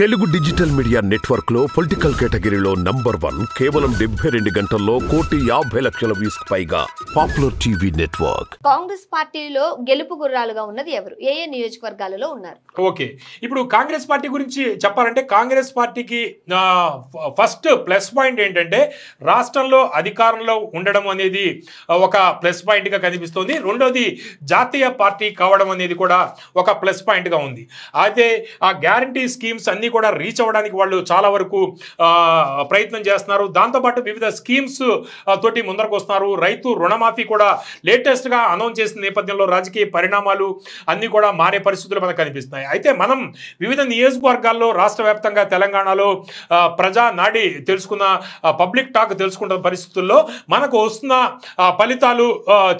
Telugu digital media network లో political కేటగిరీలో number one కేవలం డెబ్బై రెండు గంటల్లో కోటి యాభై లక్షల వ్యూస్ పైగా పాపులర్ టీవీ నెట్వర్క్ కాంగ్రెస్ పార్టీలో గెలుపు గుర్రాలుగా ఉన్నది ఎవరు ఏ ఏ నియోజకవర్గాలలో ఉన్నారు ఓకే ఇప్పుడు కాంగ్రెస్ పార్టీ గురించి చెప్పాలంటే కాంగ్రెస్ పార్టీకి ఫస్ట్ ప్లస్ పాయింట్ ఏంటంటే రాష్ట్రంలో అధికారంలో ఉండడం అనేది ఒక ప్లస్ పాయింట్ గా కనిపిస్తోంది రెండోది జాతీయ పార్టీ కావడం అనేది కూడా ఒక ప్లస్ పాయింట్ గా ఉంది అయితే ఆ గ్యారంటీ స్కీమ్స్ అన్ని అన్నీ కూడా రీచ్ అవ్వడానికి వాళ్ళు చాలా వరకు ప్రయత్నం చేస్తున్నారు దాంతోపాటు వివిధ స్కీమ్స్ తోటి ముందరకు వస్తున్నారు రైతు రుణమాఫీ కూడా లేటెస్ట్గా అనౌన్స్ చేసిన నేపథ్యంలో రాజకీయ పరిణామాలు అన్నీ కూడా మారే పరిస్థితులు మనకు కనిపిస్తున్నాయి అయితే మనం వివిధ నియోజకవర్గాల్లో రాష్ట్ర వ్యాప్తంగా తెలంగాణలో ప్రజా నాడి తెలుసుకున్న పబ్లిక్ టాక్ తెలుసుకుంటున్న పరిస్థితుల్లో మనకు వస్తున్న ఫలితాలు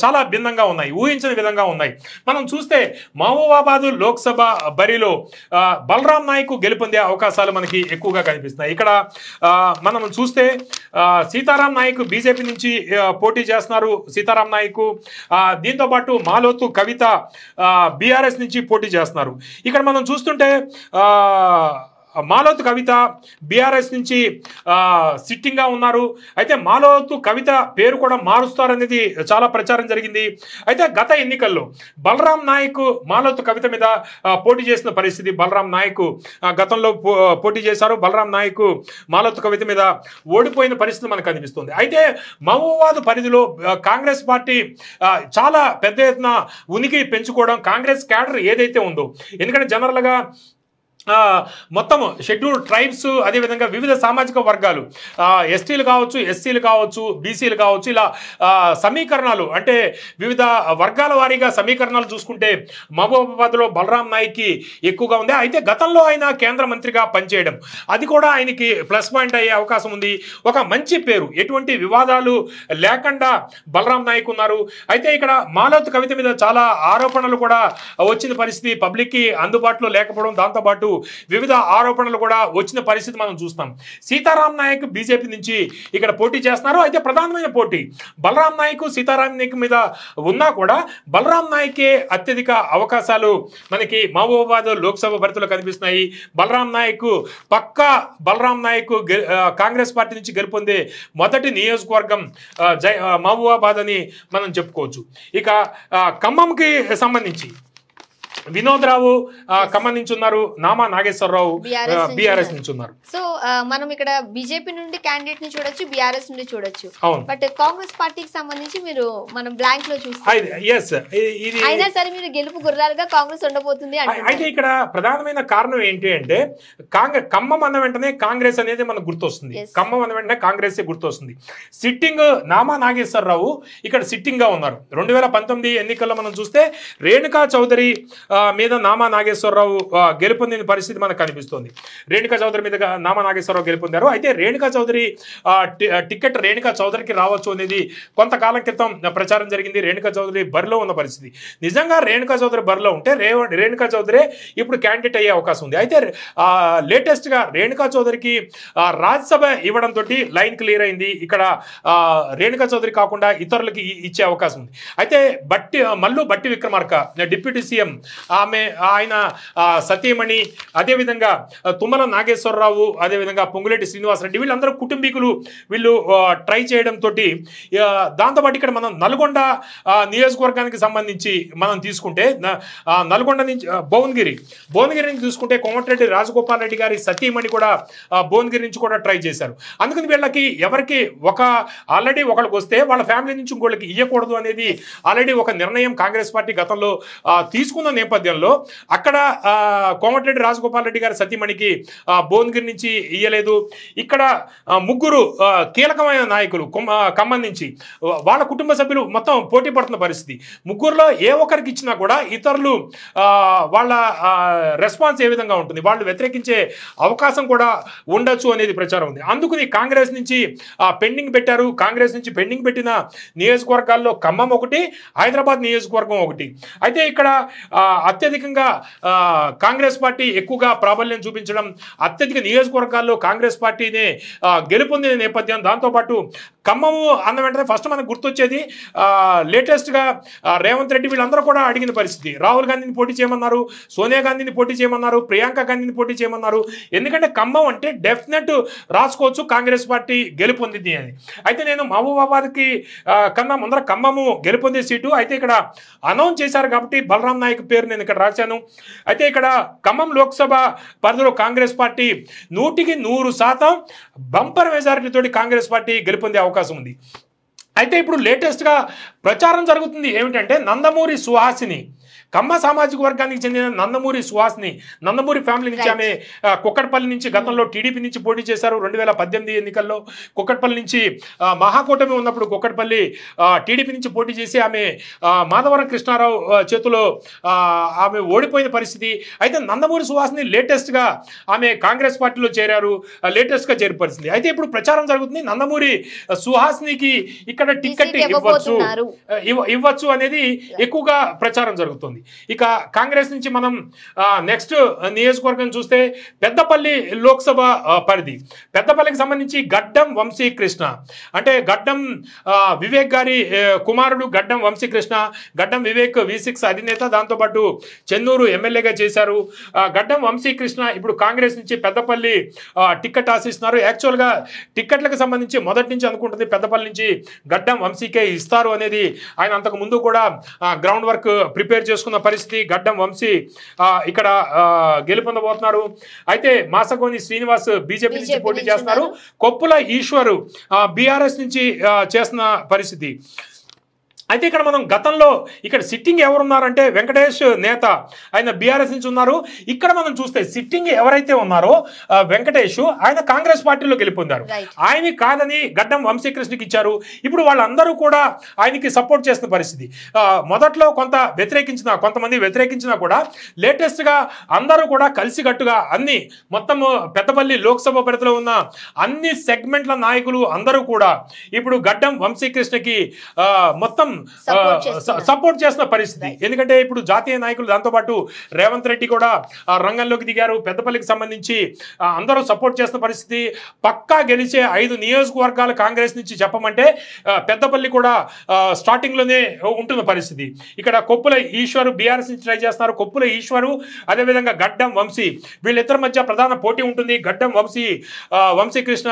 చాలా భిన్నంగా ఉన్నాయి ఊహించిన విధంగా ఉన్నాయి మనం చూస్తే మహబూబాబాదు లోక్సభ బరిలో బలరాం నాయక్ గెలుపొంది ఉండే అవకాశాలు మనకి ఎక్కువగా కనిపిస్తున్నాయి ఇక్కడ మనం చూస్తే సీతారాం నాయక్ బీజేపీ నుంచి పోటీ చేస్తున్నారు సీతారాం నాయక్ దీంతో పాటు మాలోతు కవిత బీఆర్ఎస్ నుంచి పోటీ చేస్తున్నారు ఇక్కడ మనం చూస్తుంటే మాలోతు కవిత బీఆర్ఎస్ నుంచి సిట్టింగ్గా ఉన్నారు అయితే మాలోతు కవిత పేరు కూడా మారుస్తారనేది చాలా ప్రచారం జరిగింది అయితే గత ఎన్నికల్లో బలరాం నాయక్ మాలోతు కవిత మీద పోటీ చేసిన పరిస్థితి బలరాం నాయక్ గతంలో పోటీ చేశారు బలరాం నాయక్ మాలోతు కవిత మీద ఓడిపోయిన పరిస్థితి మనకు అనిపిస్తుంది అయితే మావోవాద పరిధిలో కాంగ్రెస్ పార్టీ చాలా పెద్ద ఎత్తున ఉనికి పెంచుకోవడం కాంగ్రెస్ క్యాడర్ ఏదైతే ఉందో ఎందుకంటే జనరల్గా మొత్తం షెడ్యూల్డ్ ట్రైబ్స్ అదేవిధంగా వివిధ సామాజిక వర్గాలు ఎస్టీలు కావచ్చు ఎస్సీలు కావచ్చు బీసీలు కావచ్చు ఇలా సమీకరణాలు అంటే వివిధ వర్గాల వారీగా సమీకరణాలు చూసుకుంటే మహబూబాబాద్లో బలరాం నాయక్కి ఎక్కువగా ఉంది అయితే గతంలో ఆయన కేంద్ర మంత్రిగా పనిచేయడం అది కూడా ఆయనకి ప్లస్ పాయింట్ అయ్యే అవకాశం ఉంది ఒక మంచి పేరు ఎటువంటి వివాదాలు లేకుండా బలరాం నాయక్ ఉన్నారు అయితే ఇక్కడ మాలత్ కవిత మీద చాలా ఆరోపణలు కూడా వచ్చిన పరిస్థితి పబ్లిక్కి అందుబాటులో లేకపోవడం దాంతోపాటు వివిధ ఆరోపణలు కూడా వచ్చిన పరిస్థితి మనం చూస్తాం సీతారాం నాయక్ బీజేపీ నుంచి ఇక్కడ పోటీ చేస్తున్నారు అయితే ప్రధానమైన పోటీ బలరాం నాయక్ సీతారాం నాయక్ మీద ఉన్నా కూడా బలరాం నాయకే అత్యధిక అవకాశాలు మనకి మహబూబాబాద్ లోక్సభ భర్తలో కనిపిస్తున్నాయి బలరాం నాయక్ పక్కా బలరాం నాయక్ కాంగ్రెస్ పార్టీ నుంచి గెలుపొందే మొదటి నియోజకవర్గం జై మహబూబాబాద్ అని మనం చెప్పుకోవచ్చు ఇక ఖమ్మంకి సంబంధించి వినోద్ రావు ఖమ్మం నుంచి ఉన్నారు నామా నాగేశ్వరరావు బిఆర్ఎస్ నుంచి ఉన్నారు సో మనం ఇక్కడ బీజేపీ నుండి క్యాండిడేట్ ని చూడొచ్చు బిఆర్ఎస్ నుండి చూడొచ్చు బట్ కాంగ్రెస్ పార్టీకి సంబంధించి మీరు మనం బ్లాంక్ లో చూసి అయినా సరే మీరు గెలుపు గుర్రాలుగా కాంగ్రెస్ ఉండబోతుంది అయితే ఇక్కడ ప్రధానమైన కారణం ఏంటి అంటే కాంగ్రెస్ ఖమ్మం అన్న వెంటనే కాంగ్రెస్ అనేది మనకు గుర్తొస్తుంది ఖమ్మం అన్న వెంటనే కాంగ్రెస్ గుర్తొస్తుంది సిట్టింగ్ నామా నాగేశ్వరరావు ఇక్కడ సిట్టింగ్ గా ఉన్నారు రెండు ఎన్నికల్లో మనం చూస్తే రేణుకా చౌదరి మీద నామా నాగేశ్వరరావు గెలుపొందిన పరిస్థితి మనకు కనిపిస్తుంది రేణుకా చౌదరి మీద నామా నాగేశ్వరరావు గెలుపొందారు అయితే రేణుకా చౌదరి టికెట్ రేణుకా చౌదరికి రావచ్చు అనేది కొంతకాలం క్రితం ప్రచారం జరిగింది రేణుకా చౌదరి బరిలో ఉన్న పరిస్థితి నిజంగా రేణుకా చౌదరి బరిలో ఉంటే రేణుకా చౌదరి ఇప్పుడు క్యాండిడేట్ అయ్యే అవకాశం ఉంది అయితే లేటెస్ట్గా రేణుకా చౌదరికి రాజ్యసభ ఇవ్వడంతో లైన్ క్లియర్ అయింది ఇక్కడ రేణుకా చౌదరి కాకుండా ఇతరులకి ఇచ్చే అవకాశం ఉంది అయితే బట్టి మల్లు బట్టి విక్రమార్క డిప్యూటీ సీఎం ఆమె ఆయన సతీమణి అదేవిధంగా తుమ్మల నాగేశ్వరరావు అదేవిధంగా పొంగులేటి శ్రీనివాసరెడ్డి వీళ్ళందరూ కుటుంబీకులు వీళ్ళు ట్రై చేయడం తోటి దాంతోపాటు ఇక్కడ మనం నల్గొండ నియోజకవర్గానికి సంబంధించి మనం తీసుకుంటే నల్గొండ నుంచి భువనగిరి భువనగిరి నుంచి చూసుకుంటే కోమటిరెడ్డి రాజగోపాల్ రెడ్డి గారి సతీమణి కూడా భువనగిరి నుంచి కూడా ట్రై చేశారు అందుకని వీళ్ళకి ఎవరికి ఒక ఆల్రెడీ ఒకళ్ళకి వస్తే వాళ్ళ ఫ్యామిలీ నుంచి ఇంకోళ్ళకి ఇవ్వకూడదు అనేది ఆల్రెడీ ఒక నిర్ణయం కాంగ్రెస్ పార్టీ గతంలో తీసుకున్న నేపథ్యంలో అక్కడ కోమటిరెడ్డి రాజగోపాల్ రెడ్డి గారి సతీమణికి భువనగిరి నుంచి ఇయ్యలేదు ఇక్కడ ముగ్గురు కీలకమైన నాయకులు ఖమ్మం నుంచి వాళ్ళ కుటుంబ సభ్యులు మొత్తం పోటీ పడుతున్న పరిస్థితి ముగ్గురులో ఏ ఒక్కరికి ఇచ్చినా కూడా ఇతరులు వాళ్ళ రెస్పాన్స్ ఏ విధంగా ఉంటుంది వాళ్ళు వ్యతిరేకించే అవకాశం కూడా ఉండొచ్చు అనేది ప్రచారం ఉంది అందుకుని కాంగ్రెస్ నుంచి పెండింగ్ పెట్టారు కాంగ్రెస్ నుంచి పెండింగ్ పెట్టిన నియోజకవర్గాల్లో ఖమ్మం ఒకటి హైదరాబాద్ నియోజకవర్గం ఒకటి అయితే ఇక్కడ అత్యధికంగా కాంగ్రెస్ పార్టీ ఎక్కువగా ప్రాబల్యం చూపించడం అత్యధిక నియోజకవర్గాల్లో కాంగ్రెస్ పార్టీనే గెలుపొందిన నేపథ్యం దాంతోపాటు ఖమ్మము అన్న వెంటనే ఫస్ట్ మనకు గుర్తొచ్చేది లేటెస్ట్గా రేవంత్ రెడ్డి వీళ్ళందరూ కూడా అడిగిన పరిస్థితి రాహుల్ గాంధీని పోటీ చేయమన్నారు సోనియా గాంధీని పోటీ చేయమన్నారు ప్రియాంక గాంధీని పోటీ చేయమన్నారు ఎందుకంటే ఖమ్మం అంటే డెఫినెట్ రాసుకోవచ్చు కాంగ్రెస్ పార్టీ గెలుపొందింది అని అయితే నేను మహబూబాబాద్కి కన్నా ముందర ఖమ్మము గెలుపొందే సీటు అయితే ఇక్కడ అనౌన్స్ చేశారు కాబట్టి బలరాం నాయక్ పేరు నేను ఇక్కడ రాశాను అయితే ఇక్కడ ఖమ్మం లోక్సభ పరిధిలో కాంగ్రెస్ పార్టీ నూటికి నూరు శాతం బంపర్ మెజారిటీతోటి కాంగ్రెస్ పార్టీ గెలుపొందే అవకాశం ఉంది అయితే ఇప్పుడు లేటెస్ట్గా ప్రచారం జరుగుతుంది ఏమిటంటే నందమూరి సుహాసిని కమ్మ సామాజిక వర్గానికి చెందిన నందమూరి సుహాస్ని నందమూరి ఫ్యామిలీ నుంచి ఆమె కుక్కడపల్లి నుంచి గతంలో టీడీపీ నుంచి పోటీ చేశారు రెండు వేల పద్దెనిమిది ఎన్నికల్లో కుక్కడపల్లి నుంచి మహాకూటమి ఉన్నప్పుడు కుక్కడపల్లి టీడీపీ నుంచి పోటీ చేసి ఆమె మాధవరం కృష్ణారావు చేతిలో ఆమె ఓడిపోయిన పరిస్థితి అయితే నందమూరి సుహాస్ని లేటెస్ట్గా ఆమె కాంగ్రెస్ పార్టీలో చేరారు లేటెస్ట్గా చేరిన పరిస్థితి అయితే ఇప్పుడు ప్రచారం జరుగుతుంది నందమూరి సుహాస్నికి ఇక్కడ టికెట్ ఇవ్వచ్చు ఇవ్వచ్చు అనేది ఎక్కువగా ప్రచారం జరుగుతుంది ఉంది ఇక కాంగ్రెస్ నుంచి మనం నెక్స్ట్ నియోజకవర్గం చూస్తే పెద్దపల్లి లోక్సభ పరిధి పెద్దపల్లికి సంబంధించి గడ్డం వంశీకృష్ణ అంటే గడ్డం వివేక్ గారి కుమారుడు గడ్డం వంశీకృష్ణ గడ్డం వివేక్ వి సిక్స్ అధినేత దాంతోపాటు చెన్నూరు ఎమ్మెల్యేగా చేశారు గడ్డం వంశీకృష్ణ ఇప్పుడు కాంగ్రెస్ నుంచి పెద్దపల్లి టికెట్ ఆశిస్తున్నారు యాక్చువల్గా టిక్కెట్లకు సంబంధించి మొదటి నుంచి అనుకుంటుంది పెద్దపల్లి నుంచి గడ్డం వంశీకే ఇస్తారు అనేది ఆయన అంతకు ముందు కూడా గ్రౌండ్ వర్క్ ప్రిపేర్ చేసుకున్నారు చేసుకున్న పరిస్థితి గడ్డం వంశీ ఇక్కడ గెలుపొందబోతున్నారు అయితే మాసగోని శ్రీనివాస్ బీజేపీ నుంచి పోటీ చేస్తున్నారు కొప్పుల ఈశ్వరు బీఆర్ఎస్ నుంచి చేస్తున్న పరిస్థితి అయితే ఇక్కడ మనం గతంలో ఇక్కడ సిట్టింగ్ ఎవరున్నారంటే వెంకటేష్ నేత ఆయన బీఆర్ఎస్ నుంచి ఉన్నారు ఇక్కడ మనం చూస్తే సిట్టింగ్ ఎవరైతే ఉన్నారో వెంకటేష్ ఆయన కాంగ్రెస్ పార్టీలో గెలిపొందారు ఆయన కాదని గడ్డం వంశీకృష్ణకి ఇచ్చారు ఇప్పుడు వాళ్ళందరూ కూడా ఆయనకి సపోర్ట్ చేస్తున్న పరిస్థితి మొదట్లో కొంత వ్యతిరేకించిన కొంతమంది వ్యతిరేకించినా కూడా లేటెస్ట్గా అందరూ కూడా కలిసికట్టుగా అన్ని మొత్తం పెద్దపల్లి లోక్సభ పరిధిలో ఉన్న అన్ని సెగ్మెంట్ల నాయకులు అందరూ కూడా ఇప్పుడు గడ్డం వంశీకృష్ణకి మొత్తం సపోర్ట్ చేస్తున్న పరిస్థితి ఎందుకంటే ఇప్పుడు జాతీయ నాయకులు దాంతోపాటు రేవంత్ రెడ్డి కూడా రంగంలోకి దిగారు పెద్దపల్లికి సంబంధించి అందరూ సపోర్ట్ చేస్తున్న పరిస్థితి పక్కా గెలిచే ఐదు నియోజకవర్గాలు కాంగ్రెస్ నుంచి చెప్పమంటే పెద్దపల్లి కూడా స్టార్టింగ్ లోనే ఉంటున్న పరిస్థితి ఇక్కడ కొప్పుల ఈశ్వరు బీఆర్ఎస్ నుంచి ట్రై చేస్తున్నారు కొప్పుల ఈశ్వరు అదేవిధంగా గడ్డం వంశీ వీళ్ళిద్దరి మధ్య ప్రధాన పోటీ ఉంటుంది గడ్డం వంశీ వంశీకృష్ణ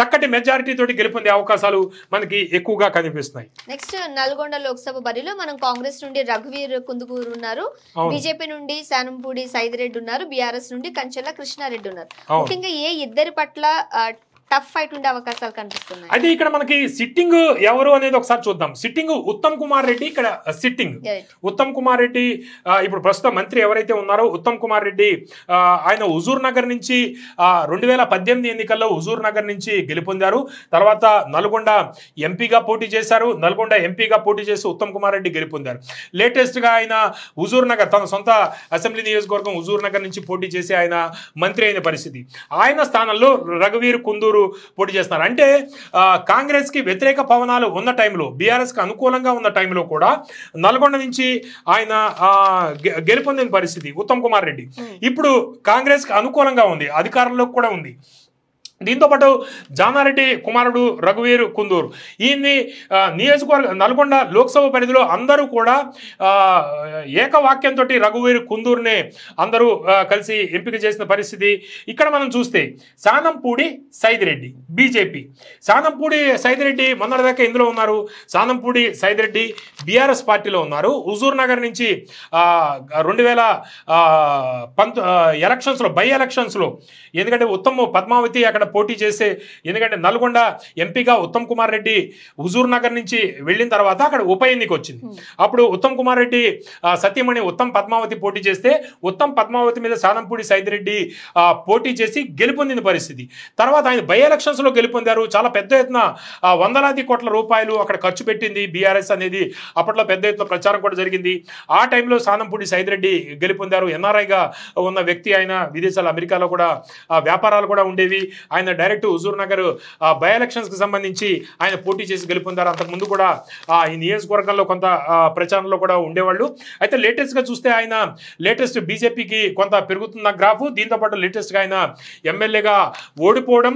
చక్కటి మెజారిటీ తోటి గెలుపొందే అవకాశాలు మనకి ఎక్కువగా కనిపిస్తున్నాయి నెక్స్ట్ నల్గొండ నల్గొండ లోక్సభ బరిలో మనం కాంగ్రెస్ నుండి రఘువీర్ కుందుకూరు ఉన్నారు బీజేపీ నుండి శానంపూడి సైదిరెడ్డి ఉన్నారు బీఆర్ఎస్ నుండి కంచెల కృష్ణారెడ్డి ఉన్నారు ముఖ్యంగా ఏ ఇద్దరి పట్ల టఫ్ ఫైట్ ఉండే అవకాశాలు కనిపిస్తున్నాయి అయితే ఇక్కడ మనకి సిట్టింగ్ ఎవరు అనేది ఒకసారి చూద్దాం సిట్టింగ్ ఉత్తమ్ కుమార్ రెడ్డి ఇక్కడ సిట్టింగ్ ఉత్తమ్ కుమార్ రెడ్డి ఇప్పుడు ప్రస్తుతం మంత్రి ఎవరైతే ఉన్నారో ఉత్తమ్ కుమార్ రెడ్డి ఆయన హుజూర్ నగర్ నుంచి రెండు వేల పద్దెనిమిది ఎన్నికల్లో హుజూర్ నగర్ నుంచి గెలుపొందారు తర్వాత నల్గొండ ఎంపీగా పోటీ చేశారు నల్గొండ ఎంపీగా పోటీ చేసి ఉత్తమ్ కుమార్ రెడ్డి గెలుపొందారు లేటెస్ట్గా ఆయన హుజూర్ నగర్ తన సొంత అసెంబ్లీ నియోజకవర్గం హుజూర్ నగర్ నుంచి పోటీ చేసి ఆయన మంత్రి అయిన పరిస్థితి ఆయన స్థానంలో రఘువీర్ కుందూరు ఎవరు పోటీ చేస్తున్నారు అంటే కాంగ్రెస్ కి వ్యతిరేక పవనాలు ఉన్న టైంలో కి అనుకూలంగా ఉన్న టైంలో కూడా నల్గొండ నుంచి ఆయన గెలుపొందిన పరిస్థితి ఉత్తమ్ కుమార్ రెడ్డి ఇప్పుడు కాంగ్రెస్కి అనుకూలంగా ఉంది అధికారంలో కూడా ఉంది దీంతోపాటు జానారెడ్డి కుమారుడు రఘువీర్ కుందూరు ఈయన్ని నియోజకవర్గ నల్గొండ లోక్సభ పరిధిలో అందరూ కూడా ఏకవాక్యంతో రఘువీర్ కుందూరుని అందరూ కలిసి ఎంపిక చేసిన పరిస్థితి ఇక్కడ మనం చూస్తే సానంపూడి సైదిరెడ్డి బీజేపీ సానంపూడి సైదిరెడ్డి దాకా ఇందులో ఉన్నారు సానంపూడి సైదిరెడ్డి బీఆర్ఎస్ పార్టీలో ఉన్నారు హుజూర్ నగర్ నుంచి రెండు వేల పంత ఎలక్షన్స్లో బై ఎలక్షన్స్లో ఎందుకంటే ఉత్తమ్ పద్మావతి అక్కడ పోటీ చేసే ఎందుకంటే నల్గొండ ఎంపీగా ఉత్తమ్ కుమార్ రెడ్డి హుజూర్ నగర్ నుంచి వెళ్ళిన తర్వాత అక్కడ ఉప ఎన్నిక వచ్చింది అప్పుడు ఉత్తమ్ కుమార్ రెడ్డి సత్యమణి ఉత్తమ్ పద్మావతి పోటీ చేస్తే ఉత్తమ్ పద్మావతి మీద సాదంపూడి సైదిరెడ్డి పోటీ చేసి గెలుపొందిన పరిస్థితి తర్వాత ఆయన బై ఎలక్షన్స్లో గెలుపొందారు చాలా పెద్ద ఎత్తున వందలాది కోట్ల రూపాయలు అక్కడ ఖర్చు పెట్టింది బీఆర్ఎస్ అనేది అప్పట్లో పెద్ద ఎత్తున ప్రచారం కూడా జరిగింది ఆ టైంలో సానంపూడి సైదిరెడ్డి గెలుపొందారు ఎన్ఆర్ఐగా ఉన్న వ్యక్తి ఆయన విదేశాల అమెరికాలో కూడా వ్యాపారాలు కూడా ఉండేవి ఆయన డైరెక్ట్ హుజూర్ నగర్ బై కి సంబంధించి ఆయన పోటీ చేసి గెలుపొందారు అంతకుముందు కూడా ఈ నియోజకవర్గంలో కొంత ప్రచారంలో కూడా ఉండేవాళ్ళు అయితే లేటెస్ట్గా చూస్తే ఆయన లేటెస్ట్ బీజేపీకి కొంత పెరుగుతున్న గ్రాఫ్ దీంతో లేటెస్ట్ గా ఆయన ఎమ్మెల్యేగా ఓడిపోవడం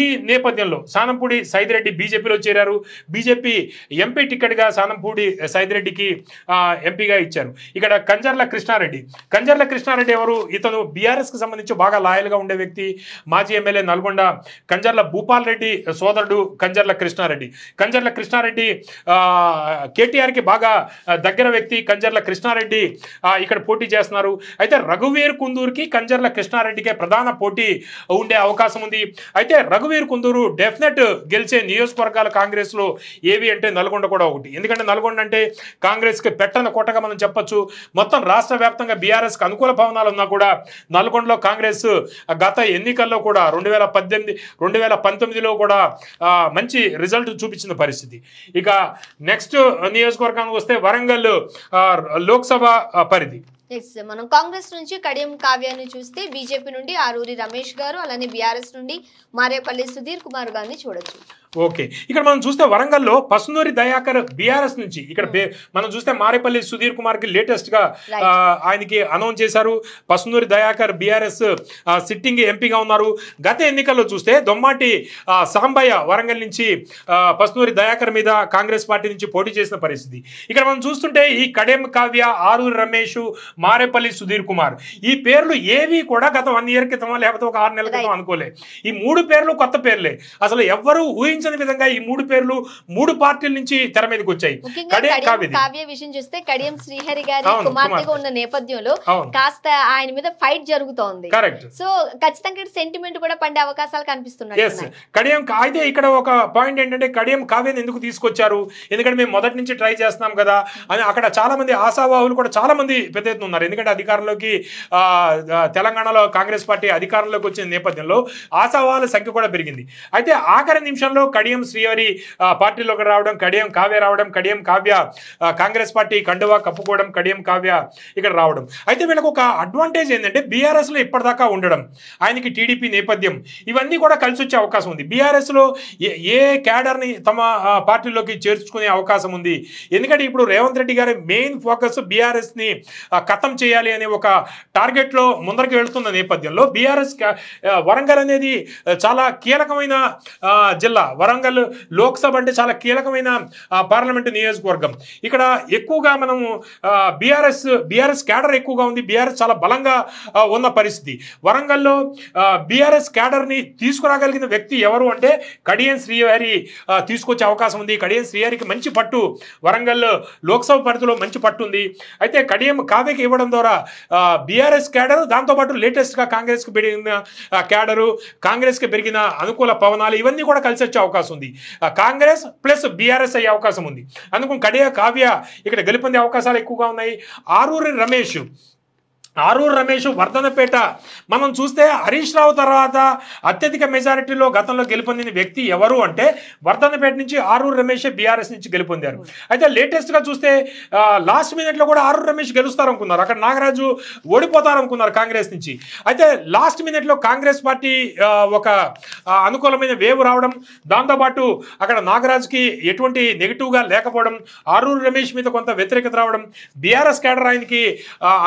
ఈ నేపథ్యంలో సానంపూడి సైదిరెడ్డి బీజేపీలో చేరారు బీజేపీ ఎంపీ గా సానంపూడి సైదిరెడ్డికి ఎంపీగా ఇచ్చారు ఇక్కడ కంజర్ల కృష్ణారెడ్డి కంజర్ల కృష్ణారెడ్డి ఎవరు ఇతను బీఆర్ఎస్ కి సంబంధించి బాగా లాయల్ గా ఉండే వ్యక్తి మాజీ ఎమ్మెల్యే నల్గొండ కంజర్ల భూపాల్ రెడ్డి సోదరుడు కంజర్ల కృష్ణారెడ్డి కంజర్ల కృష్ణారెడ్డి కేటీఆర్కి బాగా దగ్గర వ్యక్తి కంజర్ల కృష్ణారెడ్డి ఇక్కడ పోటీ చేస్తున్నారు అయితే రఘువీర్ కుందూరుకి కంజర్ల కృష్ణారెడ్డికే ప్రధాన పోటీ ఉండే అవకాశం ఉంది అయితే రఘువీర్ కుందూరు డెఫినెట్ గెలిచే నియోజకవర్గాల కాంగ్రెస్లో ఏవి అంటే నల్గొండ కూడా ఒకటి ఎందుకంటే నల్గొండ అంటే కాంగ్రెస్కి పెట్టన కొట్టగా మనం చెప్పొచ్చు మొత్తం రాష్ట్ర వ్యాప్తంగా బీఆర్ఎస్కి అనుకూల భవనాలు ఉన్నా కూడా నల్గొండలో కాంగ్రెస్ గత ఎన్నికల్లో కూడా రెండు వేల పద్దెనిమిది రెండు వేల పంతొమ్మిదిలో కూడా మంచి రిజల్ట్ చూపించిన పరిస్థితి ఇక నెక్స్ట్ నియోజకవర్గానికి వస్తే వరంగల్ లోక్సభ పరిధి మనం కాంగ్రెస్ నుంచి కడియం కావ్యాన్ని చూస్తే బీజేపీ నుండి ఆరూరి రమేష్ గారు అలానే బీఆర్ఎస్ నుండి మారేపల్లి సుధీర్ కుమార్ గారిని చూడొచ్చు ఓకే ఇక్కడ మనం చూస్తే వరంగల్లో పసునూరి దయాకర్ బీఆర్ఎస్ నుంచి ఇక్కడ hmm. మనం చూస్తే మారేపల్లి సుధీర్ కుమార్ కి లేటెస్ట్ గా ఆయనకి అనౌన్స్ చేశారు పసునూరి దయాకర్ బీఆర్ఎస్ సిట్టింగ్ ఎంపీగా ఉన్నారు గత ఎన్నికల్లో చూస్తే దొమ్మాటి సాంబయ్య వరంగల్ నుంచి పసునూరి దయాకర్ మీద కాంగ్రెస్ పార్టీ నుంచి పోటీ చేసిన పరిస్థితి ఇక్కడ మనం చూస్తుంటే ఈ కడెం కావ్య ఆరూరి రమేష్ మారేపల్లి సుధీర్ కుమార్ ఈ పేర్లు ఏవి కూడా గత వన్ ఇయర్ క్రితం లేకపోతే ఒక ఆరు నెలల క్రితం అనుకోలే ఈ మూడు పేర్లు కొత్త పేర్లే అసలు ఎవ్వరూ ఊహించ ఊహించని విధంగా ఈ మూడు పేర్లు మూడు పార్టీల నుంచి తెర మీదకి వచ్చాయి కావ్య విషయం చూస్తే కడియం శ్రీహరి గారి కుమార్తెగా ఉన్న నేపథ్యంలో కాస్త ఆయన మీద ఫైట్ జరుగుతోంది సో ఖచ్చితంగా సెంటిమెంట్ కూడా పండే అవకాశాలు కనిపిస్తున్నాయి కడియం అయితే ఇక్కడ ఒక పాయింట్ ఏంటంటే కడియం కావ్యం ఎందుకు తీసుకొచ్చారు ఎందుకంటే మేము మొదటి నుంచి ట్రై చేస్తున్నాం కదా అని అక్కడ చాలా మంది ఆశావాహులు కూడా చాలా మంది పెద్ద ఎత్తున ఉన్నారు ఎందుకంటే అధికారంలోకి తెలంగాణలో కాంగ్రెస్ పార్టీ అధికారంలోకి వచ్చిన నేపథ్యంలో ఆశావాహుల సంఖ్య కూడా పెరిగింది అయితే ఆఖరి నిమిషంలో కడియం శ్రీహరి పార్టీలోకి రావడం కడియం కావ్య రావడం కడియం కావ్య కాంగ్రెస్ పార్టీ కండువా కప్పుకోవడం కడియం కావ్య ఇక్కడ రావడం అయితే వీళ్ళకు ఒక అడ్వాంటేజ్ ఏంటంటే బీఆర్ఎస్లో ఇప్పటిదాకా ఉండడం ఆయనకి టీడీపీ నేపథ్యం ఇవన్నీ కూడా కలిసి వచ్చే అవకాశం ఉంది బీఆర్ఎస్లో ఏ క్యాడర్ని తమ పార్టీలోకి చేర్చుకునే అవకాశం ఉంది ఎందుకంటే ఇప్పుడు రేవంత్ రెడ్డి గారి మెయిన్ ఫోకస్ బీఆర్ఎస్ని కథం చేయాలి అనే ఒక టార్గెట్లో ముందరికి వెళ్తున్న నేపథ్యంలో బీఆర్ఎస్ వరంగల్ అనేది చాలా కీలకమైన జిల్లా వరంగల్ లోక్సభ అంటే చాలా కీలకమైన పార్లమెంటు నియోజకవర్గం ఇక్కడ ఎక్కువగా మనము బీఆర్ఎస్ బీఆర్ఎస్ క్యాడర్ ఎక్కువగా ఉంది బీఆర్ఎస్ చాలా బలంగా ఉన్న పరిస్థితి వరంగల్లో బీఆర్ఎస్ క్యాడర్ని తీసుకురాగలిగిన వ్యక్తి ఎవరు అంటే కడియన్ శ్రీహరి తీసుకొచ్చే అవకాశం ఉంది కడియం శ్రీహరికి మంచి పట్టు వరంగల్ లోక్సభ పరిధిలో మంచి పట్టు ఉంది అయితే కడియం కావ్యకి ఇవ్వడం ద్వారా బీఆర్ఎస్ క్యాడర్ దాంతోపాటు లేటెస్ట్గా కాంగ్రెస్కి పెరిగిన క్యాడరు కాంగ్రెస్కి పెరిగిన అనుకూల పవనాలు ఇవన్నీ కూడా కలిసి వచ్చే అవకాశం ఉంది కాంగ్రెస్ ప్లస్ బీఆర్ఎస్ అయ్యే అవకాశం ఉంది అందుకు కడియా కావ్య ఇక్కడ గెలుపొందే అవకాశాలు ఎక్కువగా ఉన్నాయి ఆరూరి రమేష్ ఆరూరు రమేష్ వర్ధనపేట మనం చూస్తే హరీష్ రావు తర్వాత అత్యధిక మెజారిటీలో గతంలో గెలుపొందిన వ్యక్తి ఎవరు అంటే వర్ధనపేట నుంచి ఆరూరు రమేష్ బీఆర్ఎస్ నుంచి గెలుపొందారు అయితే లేటెస్ట్గా చూస్తే లాస్ట్ మినిట్లో కూడా ఆరూరు రమేష్ గెలుస్తారనుకున్నారు అనుకున్నారు అక్కడ నాగరాజు ఓడిపోతారనుకున్నారు కాంగ్రెస్ నుంచి అయితే లాస్ట్ మినిట్లో కాంగ్రెస్ పార్టీ ఒక అనుకూలమైన వేవ్ రావడం దాంతోపాటు అక్కడ నాగరాజుకి ఎటువంటి నెగిటివ్గా లేకపోవడం ఆరూరు రమేష్ మీద కొంత వ్యతిరేకత రావడం బీఆర్ఎస్ కేడర్ ఆయనకి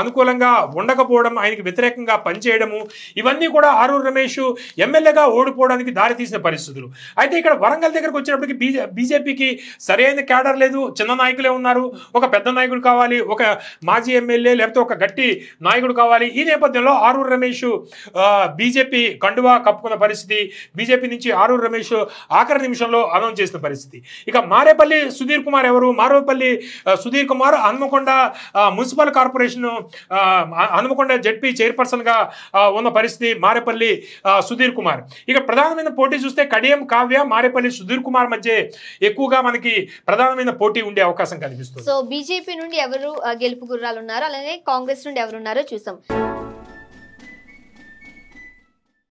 అనుకూలంగా ఉండకపోవడం ఆయనకి వ్యతిరేకంగా పనిచేయడము ఇవన్నీ కూడా ఆరూరు రమేష్ ఎమ్మెల్యేగా ఓడిపోవడానికి దారితీసిన పరిస్థితులు అయితే ఇక్కడ వరంగల్ దగ్గరకు వచ్చినప్పటికి బీజేపీకి సరైన క్యాడర్ లేదు చిన్న నాయకులే ఉన్నారు ఒక పెద్ద నాయకుడు కావాలి ఒక మాజీ ఎమ్మెల్యే లేకపోతే ఒక గట్టి నాయకుడు కావాలి ఈ నేపథ్యంలో ఆరూరు రమేష్ బీజేపీ కండువా కప్పుకున్న పరిస్థితి బీజేపీ నుంచి ఆరూరు రమేష్ ఆఖరి నిమిషంలో అనౌన్స్ చేసిన పరిస్థితి ఇక మారేపల్లి సుధీర్ కుమార్ ఎవరు Marepally Sudheer Kumar Hanmakonda municipal corporation Hanumakonda ZP చైర్పర్సన్గా ఉన్న పరిస్థితి మారేపల్లి సుధీర్ కుమార్ ఇక ప్రధానమైన పోటీ చూస్తే కడియం కావ్య మారేపల్లి సుధీర్ కుమార్ మధ్య ఎక్కువగా మనకి ప్రధానమైన పోటీ ఉండే అవకాశం కనిపిస్తుంది సో బీజేపీ నుండి ఎవరు గెలుపు గుర్రాలు ఉన్నారో అలానే కాంగ్రెస్ నుండి ఎవరున్నారో చూసాం